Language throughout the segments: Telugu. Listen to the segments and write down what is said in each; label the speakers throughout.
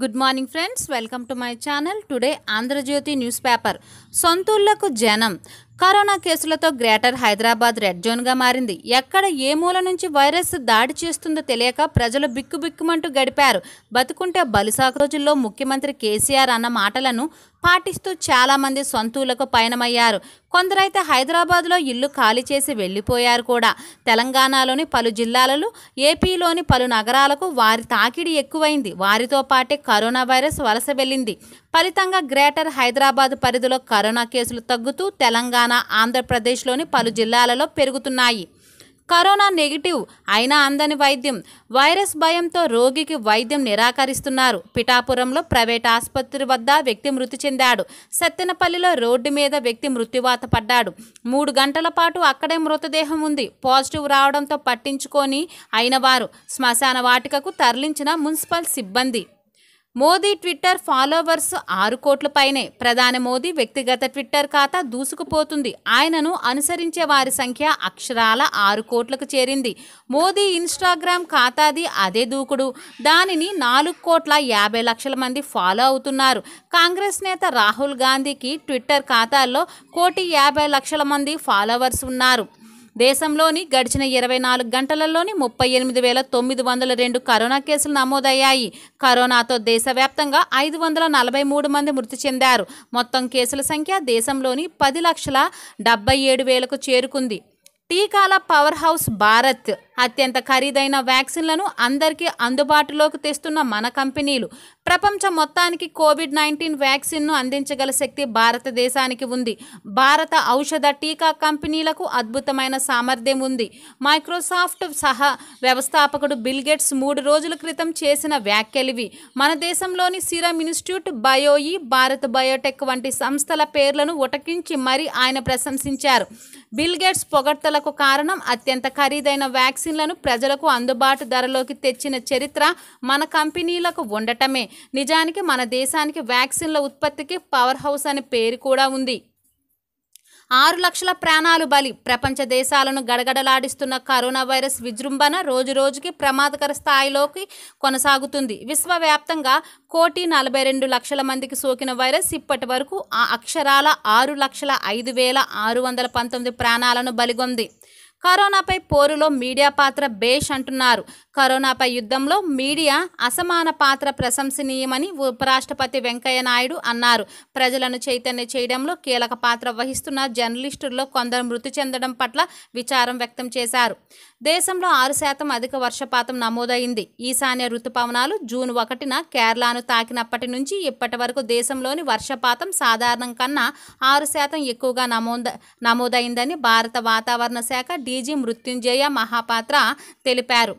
Speaker 1: good morning friends welcome to my channel today Andhra Jyothy news paper సొంతూళ్లకు జనం కరోనా కేసులతో గ్రేటర్ హైదరాబాద్ రెడ్ జోన్గా మారింది ఎక్కడ ఏ మూల నుంచి వైరస్ దాడి చేస్తుందో తెలియక ప్రజలు బిక్కుబిక్కుమంటూ గడిపారు బతుకుంటే బలిసాకు రోజుల్లో ముఖ్యమంత్రి కేసీఆర్ అన్న మాటలను పాటిస్తూ చాలామంది సొంతూలకు పయనమయ్యారు కొందరైతే హైదరాబాద్లో ఇల్లు ఖాళీ చేసి వెళ్ళిపోయారు కూడా తెలంగాణలోని పలు జిల్లాలలో ఏపీలోని పలు నగరాలకు వారి తాకిడి ఎక్కువైంది వారితో పాటే కరోనా వైరస్ వలస వెళ్ళింది ఫలితంగా గ్రేటర్ హైదరాబాద్ పరిధిలో కరోనా కేసులు తగ్గుతూ తెలంగాణ తెలంగాణ ఆంధ్రప్రదేశ్లోని పలు జిల్లాలలో పెరుగుతున్నాయి కరోనా నెగిటివ్ అయినా అందని వైద్యం వైరస్ భయంతో రోగికి వైద్యం నిరాకరిస్తున్నారు పిఠాపురంలో ప్రైవేట్ ఆసుపత్రి వద్ద వ్యక్తి మృతి చెందాడు సత్తెనపల్లిలో రోడ్డు మీద వ్యక్తి మృత్యువాత పడ్డాడు మూడు గంటల పాటు అక్కడే మృతదేహం ఉంది పాజిటివ్ రావడంతో పట్టించుకొని అయినవారు శ్మశాన వాటికకు తరలించిన మున్సిపల్ సిబ్బంది మోదీ ట్విట్టర్ ఫాలోవర్స్ ఆరు కోట్లపైనే పైనే ప్రధాని మోదీ వ్యక్తిగత ట్విట్టర్ ఖాతా దూసుకుపోతుంది ఆయనను అనుసరించే వారి సంఖ్య అక్షరాల ఆరు కోట్లకు చేరింది మోదీ ఇన్స్టాగ్రామ్ ఖాతాది అదే దూకుడు దానిని నాలుగు కోట్ల యాభై లక్షల మంది ఫాలో అవుతున్నారు కాంగ్రెస్ నేత రాహుల్ గాంధీకి ట్విట్టర్ ఖాతాల్లో కోటి యాభై లక్షల మంది ఫాలోవర్స్ ఉన్నారు దేశంలోని గడిచిన ఇరవై నాలుగు గంటలలోని ముప్పై ఎనిమిది వేల తొమ్మిది వందల రెండు కరోనా కేసులు నమోదయ్యాయి కరోనాతో దేశవ్యాప్తంగా ఐదు వందల నలభై మూడు మంది మృతి చెందారు మొత్తం కేసుల సంఖ్య దేశంలోని పది లక్షల డెబ్బై ఏడు వేలకు చేరుకుంది టీకాల పవర్ హౌస్ భారత్ అత్యంత ఖరీదైన వ్యాక్సిన్లను అందరికీ అందుబాటులోకి తెస్తున్న మన కంపెనీలు ప్రపంచం మొత్తానికి కోవిడ్ నైన్టీన్ వ్యాక్సిన్ను అందించగల శక్తి భారతదేశానికి ఉంది భారత ఔషధ టీకా కంపెనీలకు అద్భుతమైన సామర్థ్యం ఉంది మైక్రోసాఫ్ట్ సహా వ్యవస్థాపకుడు బిల్గేట్స్ మూడు రోజుల క్రితం చేసిన వ్యాఖ్యలివి మన దేశంలోని Serum Institute BioE Bharat Biotech వంటి సంస్థల పేర్లను ఉటకించి మరీ ఆయన ప్రశంసించారు బిల్గేట్స్ పొగడ్తలకు కారణం అత్యంత ఖరీదైన వ్యాక్సిన్ వ్యాక్సిన్లను ప్రజలకు అందుబాటు ధరలోకి తెచ్చిన చరిత్ర మన కంపెనీలకు ఉండటమే నిజానికి మన దేశానికి వ్యాక్సిన్ల ఉత్పత్తికి పవర్ హౌస్ అనే పేరు కూడా ఉంది ఆరు లక్షల ప్రాణాలు బలి ప్రపంచ దేశాలను గడగడలాడిస్తున్న కరోనా వైరస్ విజృంభణ రోజురోజుకి ప్రమాదకర స్థాయిలోకి కొనసాగుతుంది విశ్వవ్యాప్తంగా కోటి నలభై రెండు లక్షల మందికి సోకిన వైరస్ ఇప్పటి వరకు ఆ అక్షరాల ఆరు లక్షల ఐదు వేల ఆరు వందల పంతొమ్మిది ప్రాణాలను బలిగొంది కరోనాపై పోరులో మీడియా పాత్ర బేష్ అంటున్నారు కరోనాపై యుద్ధంలో మీడియా అసమాన పాత్ర ప్రశంసనీయమని ఉపరాష్ట్రపతి వెంకయ్య నాయుడు అన్నారు ప్రజలను చైతన్య చేయడంలో కీలక పాత్ర వహిస్తున్న జర్నలిస్టుల్లో కొందరు మృతి చెందడం పట్ల విచారం వ్యక్తం చేశారు దేశంలో ఆరు శాతం అధిక వర్షపాతం నమోదైంది ఈశాన్య ఋతుపవనాలు జూన్ ఒకటిన కేరళను తాకినప్పటి నుంచి ఇప్పటి వరకు దేశంలోని వర్షపాతం సాధారణం కన్నా ఆరు శాతం ఎక్కువగా నమోద నమోదైందని భారత వాతావరణ శాఖ డీజీ మృత్యుంజయ మహాపాత్ర తెలిపారు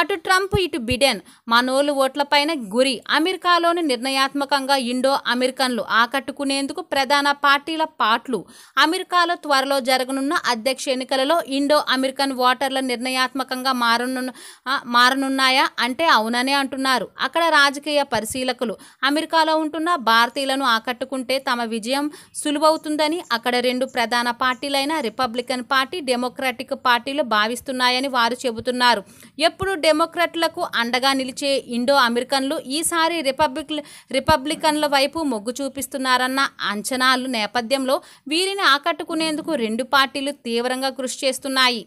Speaker 1: అటు ట్రంప్ ఇటు బిడెన్ మనోళ్ళు ఓట్లపైన గురి అమెరికాలోని నిర్ణయాత్మకంగా ఇండో అమెరికన్లు ఆకట్టుకునేందుకు ప్రధాన పార్టీల పాట్లు అమెరికాలో త్వరలో జరగనున్న అధ్యక్ష ఎన్నికలలో ఇండో అమెరికన్ ఓటర్ల నిర్ణయాత్మకంగా మారను మారనున్నాయా అంటే అవుననే అంటున్నారు అక్కడ రాజకీయ పరిశీలకులు అమెరికాలో ఉంటున్న భారతీయులను ఆకట్టుకుంటే తమ విజయం సులువవుతుందని అక్కడ రెండు ప్రధాన పార్టీలైన రిపబ్లికన్ పార్టీ డెమోక్రాటిక్ పార్టీలు భావిస్తున్నాయని వారు చెబుతున్నారు ఎప్పుడు డెమోక్రాట్లకు అండగా నిలిచే ఇండో అమెరికన్లు ఈసారి రిపబ్లిక్ రిపబ్లికన్ల వైపు మొగ్గు చూపిస్తున్నారన్న అంచనాలు నేపథ్యంలో వీరిని ఆకట్టుకునేందుకు రెండు పార్టీలు తీవ్రంగా కృషి చేస్తున్నాయి